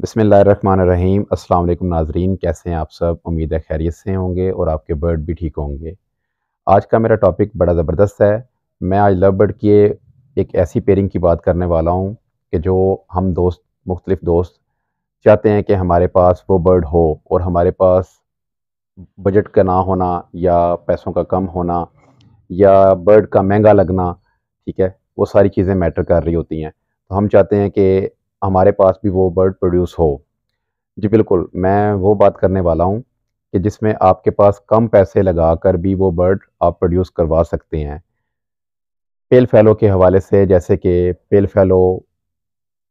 बसमिल रहीम अस्सलाम वालेकुम नाजरीन कैसे हैं आप सब उम्मीद है खैरियत से होंगे और आपके बर्ड भी ठीक होंगे आज का मेरा टॉपिक बड़ा ज़बरदस्त है मैं आज लव बर्ड की एक ऐसी पेयरिंग की बात करने वाला हूँ कि जो हम दोस्त मुख्तलिफ़ दोस्त चाहते हैं कि हमारे पास वो बर्ड हो और हमारे पास बजट का ना होना या पैसों का कम होना या बर्ड का महंगा लगना ठीक है वो सारी चीज़ें मैटर कर रही होती हैं तो हम चाहते हैं कि हमारे पास भी वो बर्ड प्रोड्यूस हो जी बिल्कुल मैं वो बात करने वाला हूँ कि जिसमें आपके पास कम पैसे लगा कर भी वो बर्ड आप प्रोड्यूस करवा सकते हैं पेल फैलो के हवाले से जैसे कि पेल फैलो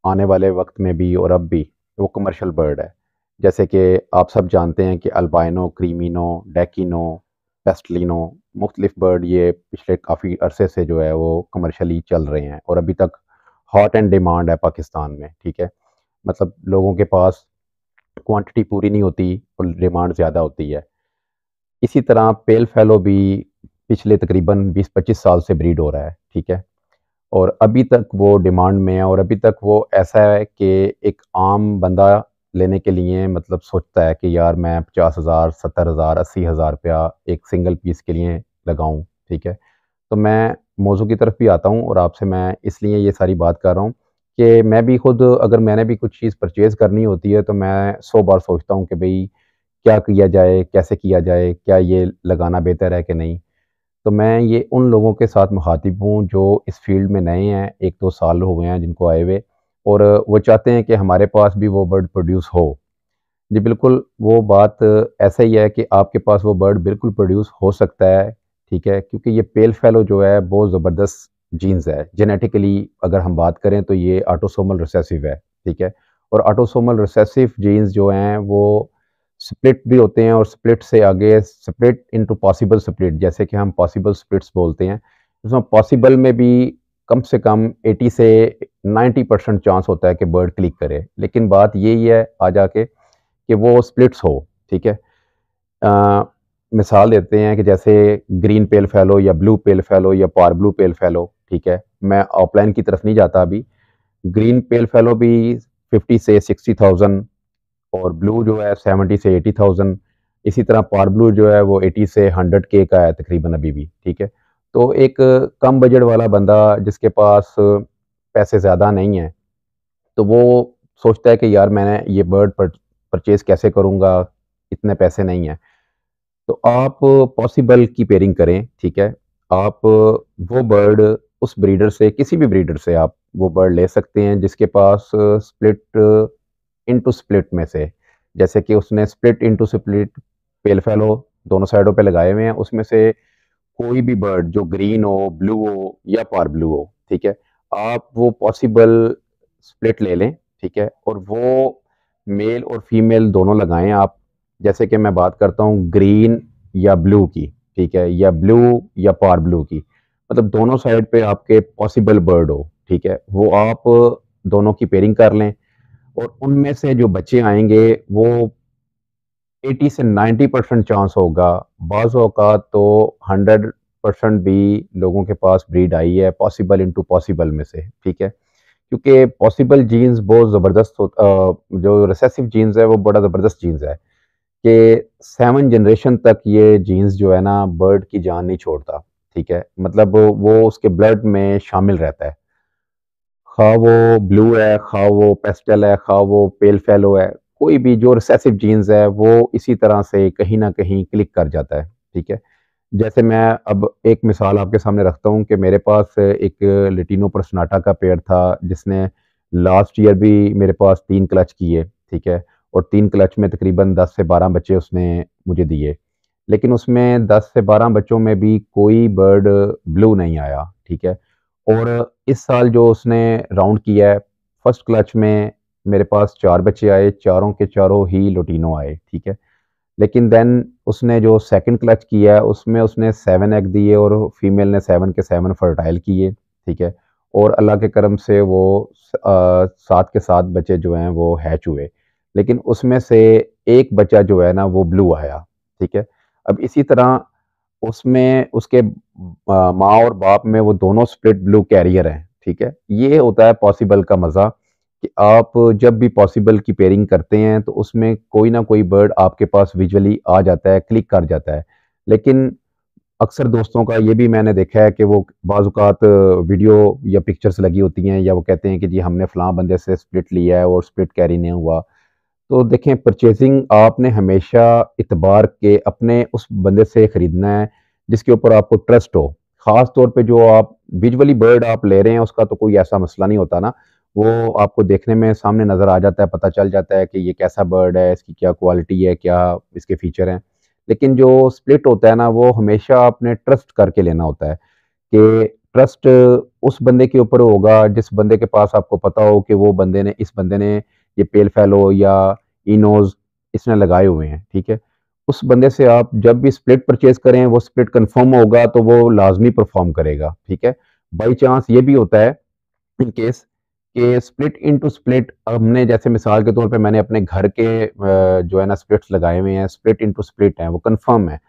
आने वाले वक्त में भी और अब भी वो कमर्शियल बर्ड है जैसे कि आप सब जानते हैं कि अल्बाइनो क्रीमिनो डेकिनो पेस्टलिनो मुख्तलिफ बर्ड ये पिछले काफ़ी अरसे से जो है वो कमर्शली चल रहे हैं और अभी तक हॉट एंड डिमांड है पाकिस्तान में ठीक है मतलब लोगों के पास क्वांटिटी पूरी नहीं होती और डिमांड ज़्यादा होती है इसी तरह पेल फैलो भी पिछले तकरीबन 20-25 साल से ब्रीड हो रहा है ठीक है और अभी तक वो डिमांड में है और अभी तक वो ऐसा है कि एक आम बंदा लेने के लिए मतलब सोचता है कि यार मैं पचास हज़ार सत्तर हज़ार अस्सी हज़ार रुपया एक सिंगल पीस के लिए लगाऊँ ठीक है तो मैं मौजू की तरफ भी आता हूँ और आपसे मैं इसलिए ये सारी बात कर रहा हूँ कि मैं भी खुद अगर मैंने भी कुछ चीज़ परचेज़ करनी होती है तो मैं सौ बार सोचता हूँ कि भाई क्या किया जाए कैसे किया जाए क्या ये लगाना बेहतर है कि नहीं तो मैं ये उन लोगों के साथ मुखातिब हूँ जो इस फील्ड में नए हैं एक दो साल हो गए हैं जिनको आए हुए और वो चाहते हैं कि हमारे पास भी वो बर्ड प्रोड्यूस हो जी बिल्कुल वो बात ऐसा ही है कि आपके पास वो बर्ड बिल्कुल प्रोड्यूस हो सकता है ठीक है क्योंकि ये पेल फेलो जो है बहुत ज़बरदस्त जीन्स है जेनेटिकली अगर हम बात करें तो ये ऑटोसोमल रिसेसिव है ठीक है और ऑटोसोमल रिसेसिव जीन्स जो हैं वो स्प्लिट भी होते हैं और स्प्लिट से आगे स्प्लिट इनटू पॉसिबल स्प्लिट जैसे कि हम पॉसिबल स्प्लिट्स बोलते हैं उसमें पॉसिबल में भी कम से कम 80 से 90 परसेंट चांस होता है कि बर्ड क्लिक करे लेकिन बात यही है आ जाके कि वो स्प्लिट्स हो ठीक है आ, मिसाल देते हैं कि जैसे ग्रीन पेल फैलो या ब्लू पेल फैलो या पार ब्लू पेल फैलो ठीक है मैं ऑफलाइन की तरफ नहीं जाता अभी ग्रीन पेल फैलो भी फिफ्टी से सिक्सटी थाउजेंड और ब्लू जो है सेवेंटी से एटी थाउजेंड इसी तरह पार ब्लू जो है वो एटी से हंड्रेड के का है तकरीबन अभी भी ठीक है तो एक कम बजट वाला बंदा जिसके पास पैसे ज़्यादा नहीं हैं तो वो सोचता है कि यार मैंने ये बर्ड परचेज़ कैसे करूँगा इतने पैसे नहीं हैं तो आप पॉसिबल की पेयरिंग करें ठीक है आप वो बर्ड उस ब्रीडर से किसी भी ब्रीडर से आप वो बर्ड ले सकते हैं जिसके पास स्प्लिट इनटू स्प्लिट में से जैसे कि उसने split into split pale fallow दोनों साइडों पे लगाए हुए हैं उसमें से कोई भी बर्ड जो ग्रीन हो ब्लू हो या पार ब्लू हो ठीक है आप वो पॉसिबल स्प्लिट ले लें ठीक है और वो मेल और फीमेल दोनों लगाएं आप जैसे कि मैं बात करता हूँ ग्रीन या ब्लू की ठीक है या ब्लू या पार ब्लू की मतलब दोनों साइड पे आपके पॉसिबल बर्ड हो ठीक है वो आप दोनों की पेयरिंग कर लें और उनमें से जो बच्चे आएंगे वो 80 से 90 परसेंट चांस होगा बाज़ तो 100 परसेंट भी लोगों के पास ब्रीड आई है पॉसिबल इनटू पॉसिबल में से ठीक है क्योंकि पॉसिबल जीन्स बहुत ज़बरदस्त जो रिसेसिव जीन्स है वो बड़ा ज़बरदस्त जीन्स है कि सेवन जनरेशन तक ये जीन्स जो है ना बर्ड की जान नहीं छोड़ता ठीक है मतलब वो उसके ब्लड में शामिल रहता है खा वो ब्लू है खा वो पेस्टल है खा वो पेल फेलो है कोई भी जो रिसेसिव जीन्स है वो इसी तरह से कहीं ना कहीं क्लिक कर जाता है ठीक है जैसे मैं अब एक मिसाल आपके सामने रखता हूँ कि मेरे पास एक लिटिनो प्रसनाटा का पेड़ था जिसने लास्ट ईयर भी मेरे पास तीन क्लच किए ठीक है और तीन क्लच में तकरीबन 10 से 12 बच्चे उसने मुझे दिए लेकिन उसमें 10 से 12 बच्चों में भी कोई बर्ड ब्लू नहीं आया ठीक है और इस साल जो उसने राउंड किया है फर्स्ट क्लच में मेरे पास चार बच्चे आए चारों के चारों ही लोटिनो आए ठीक है लेकिन देन उसने जो सेकंड क्लच किया है उसमें उसने सेवन एग दिए और फीमेल ने सेवन के सेवन फर्टाइल किए ठीक है और अल्लाह के करम से वो सात के सात बच्चे जो हैं वो हैच हुए लेकिन उसमें से एक बच्चा जो है ना वो ब्लू आया ठीक है अब इसी तरह उसमें उसके माँ और बाप में वो दोनों स्प्लिट ब्लू कैरियर हैं ठीक है ये होता है पॉसिबल का मज़ा कि आप जब भी पॉसिबल की पेयरिंग करते हैं तो उसमें कोई ना कोई बर्ड आपके पास विजुअली आ जाता है क्लिक कर जाता है लेकिन अक्सर दोस्तों का ये भी मैंने देखा है कि वो बाजुकात वीडियो या पिक्चर्स लगी होती हैं या वो कहते हैं कि जी हमने फलां बंदे से स्प्लिट लिया है और स्प्लिट कैरी नहीं हुआ तो देखें परचेजिंग आपने हमेशा इतबार के अपने उस बंदे से ख़रीदना है जिसके ऊपर आपको ट्रस्ट हो ख़ास तौर पे जो आप विजुअली बर्ड आप ले रहे हैं उसका तो कोई ऐसा मसला नहीं होता ना वो आपको देखने में सामने नज़र आ जाता है पता चल जाता है कि ये कैसा बर्ड है इसकी क्या क्वालिटी है क्या इसके फीचर हैं लेकिन जो स्प्लिट होता है ना वो हमेशा आपने ट्रस्ट करके लेना होता है कि ट्रस्ट उस बंदे के ऊपर होगा जिस बंदे के पास आपको पता हो कि वो बंदे ने इस बंदे ने ये पेल फैलो या इनोज इसने लगाए हुए हैं ठीक है उस बंदे से आप जब भी स्प्लिट परचेज करें वो स्प्लिट कंफर्म होगा तो वो लाजमी परफॉर्म करेगा ठीक है बाई चांस ये भी होता है इनकेस के स्प्लिट इन टू स्प्लिट हमने जैसे मिसाल के तौर पे मैंने अपने घर के जो है ना स्प्लिट्स लगाए हुए हैं स्प्लिट टू स्प्लिट हैं वो कंफर्म है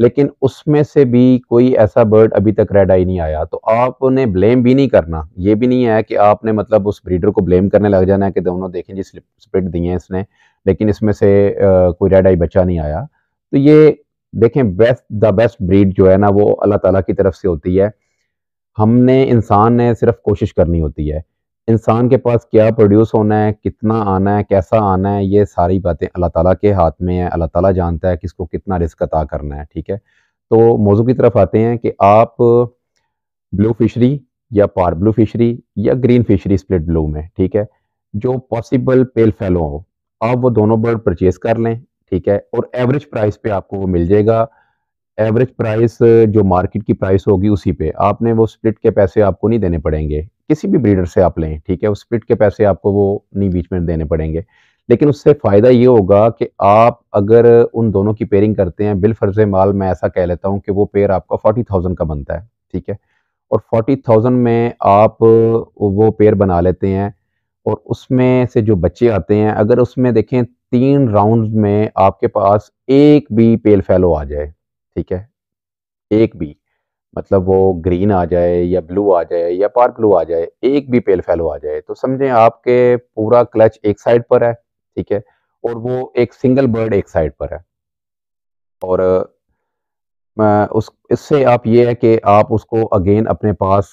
लेकिन उसमें से भी कोई ऐसा बर्ड अभी तक रेड आई नहीं आया तो आपने ब्लेम भी नहीं करना ये भी नहीं है कि आपने मतलब उस ब्रीडर को ब्लेम करने लग जाना है कि दोनों देखें जी स्प्लिट दिए हैं इसने लेकिन इसमें से कोई रेड आई बच्चा नहीं आया तो ये देखें बेस्ट द बेस्ट ब्रीड जो है ना वो अल्लाह ताला की तरफ से होती है हमने इंसान ने सिर्फ कोशिश करनी होती है इंसान के पास क्या प्रोड्यूस होना है कितना आना है कैसा आना है ये सारी बातें अल्लाह ताला के हाथ में है अल्लाह ताला जानता है किसको कितना रिस्क अता करना है ठीक है तो मौजू की तरफ आते हैं कि आप ब्लू फिशरी या पार ब्लू फिशरी या ग्रीन फिशरी स्प्लिट ब्लू में ठीक है जो पॉसिबल पेल फैलो हो आप वो दोनों बर्ड परचेज कर लें ठीक है और एवरेज प्राइस पे आपको वो मिल जाएगा एवरेज प्राइस जो मार्केट की प्राइस होगी उसी पे आपने वो स्प्लिट के पैसे आपको नहीं देने पड़ेंगे किसी भी ब्रीडर से आप लें ठीक है वो स्प्लिट के पैसे आपको वो नहीं बीच में देने पड़ेंगे लेकिन उससे फ़ायदा ये होगा कि आप अगर उन दोनों की पेयरिंग करते हैं बिल फर्ज माल मैं ऐसा कह लेता हूँ कि वो पेयर आपका फोर्टी थाउजेंड का बनता है ठीक है और फोर्टी थाउजेंड में आप वो पेयर बना लेते हैं और उसमें से जो बच्चे आते हैं अगर उसमें देखें तीन राउंड में आपके पास एक भी पेल फैलो आ जाए ठीक है एक भी मतलब वो ग्रीन आ जाए या ब्लू आ जाए या पार ब्लू आ जाए एक भी पेल फैलो आ जाए तो समझें आपके पूरा क्लच एक साइड पर है ठीक है और वो एक सिंगल बर्ड एक साइड पर है और उस इससे आप ये है कि आप उसको अगेन अपने पास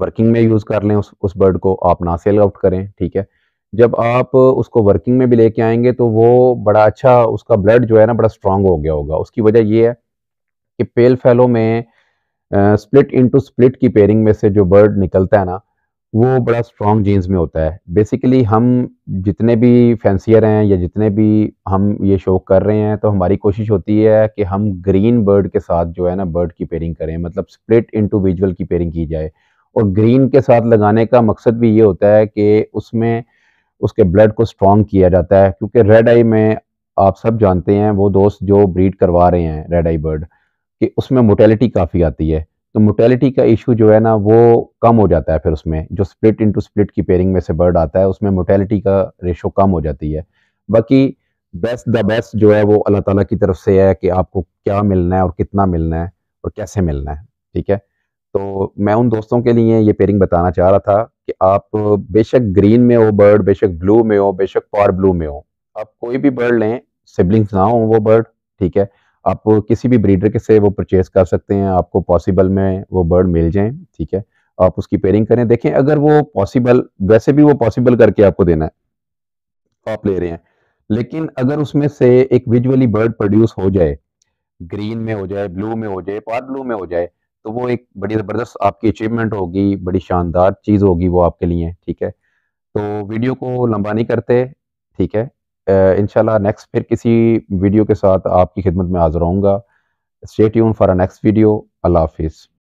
वर्किंग में यूज़ कर लें उस उस बर्ड को आप ना सेल आउट करें ठीक है जब आप उसको वर्किंग में भी लेके आएंगे तो वो बड़ा अच्छा उसका ब्लड जो है ना बड़ा स्ट्रांग हो गया होगा उसकी वजह ये है कि पेल फैलो में स्प्लिट इनटू स्प्लिट की पेयरिंग में से जो बर्ड निकलता है ना वो बड़ा स्ट्रांग जीन्स में होता है बेसिकली हम जितने भी फैंसियर हैं या जितने भी हम ये शौक कर रहे हैं तो हमारी कोशिश होती है कि हम ग्रीन बर्ड के साथ जो है ना बर्ड की पेयरिंग करें मतलब स्प्लिट इंटू विजुअल की पेयरिंग की जाए और ग्रीन के साथ लगाने का मकसद भी ये होता है कि उसमें उसके ब्लड को स्ट्रॉन्ग किया जाता है क्योंकि रेड आई में आप सब जानते हैं वो दोस्त जो ब्रीड करवा रहे हैं रेड आई बर्ड कि उसमें मोटेलिटी काफ़ी आती है तो मोटेलिटी का इशू जो है ना वो कम हो जाता है फिर उसमें जो स्प्लिट इंटू स्प्लिट की पेयरिंग में से बर्ड आता है उसमें मोटेलिटी का रेशो कम हो जाती है बाकी बेस्ट द बेस्ट जो है वो अल्लाह ताला की तरफ से है कि आपको क्या मिलना है और कितना मिलना है और कैसे मिलना है ठीक है तो मैं उन दोस्तों के लिए ये पेयरिंग बताना चाह रहा था कि आप बेशक ग्रीन में हो बर्ड बेशक ब्लू में हो बेशक पार ब्लू में हो आप कोई भी बर्ड लें सिबलिंग्स ना हो वो बर्ड ठीक है आप किसी भी ब्रीडर के से वो परचेज कर सकते हैं आपको पॉसिबल में वो बर्ड मिल जाए ठीक है आप उसकी पेयरिंग करें देखें अगर वो पॉसिबल वैसे भी वो पॉसिबल करके आपको देना है आप ले रहे हैं लेकिन अगर उसमें से एक विजुअली बर्ड प्रोड्यूस हो जाए ग्रीन में हो जाए ब्लू में हो जाए पार ब्लू में हो जाए तो वो एक बड़ी ज़बरदस्त आपकी अचीवमेंट होगी बड़ी शानदार चीज़ होगी वो आपके लिए ठीक है तो वीडियो को लंबा नहीं करते ठीक है इनशाला नेक्स्ट फिर किसी वीडियो के साथ आपकी खिदमत में हाजिर होऊंगा स्टेट यून फॉर नेक्स्ट वीडियो अल्लाह हाफिज़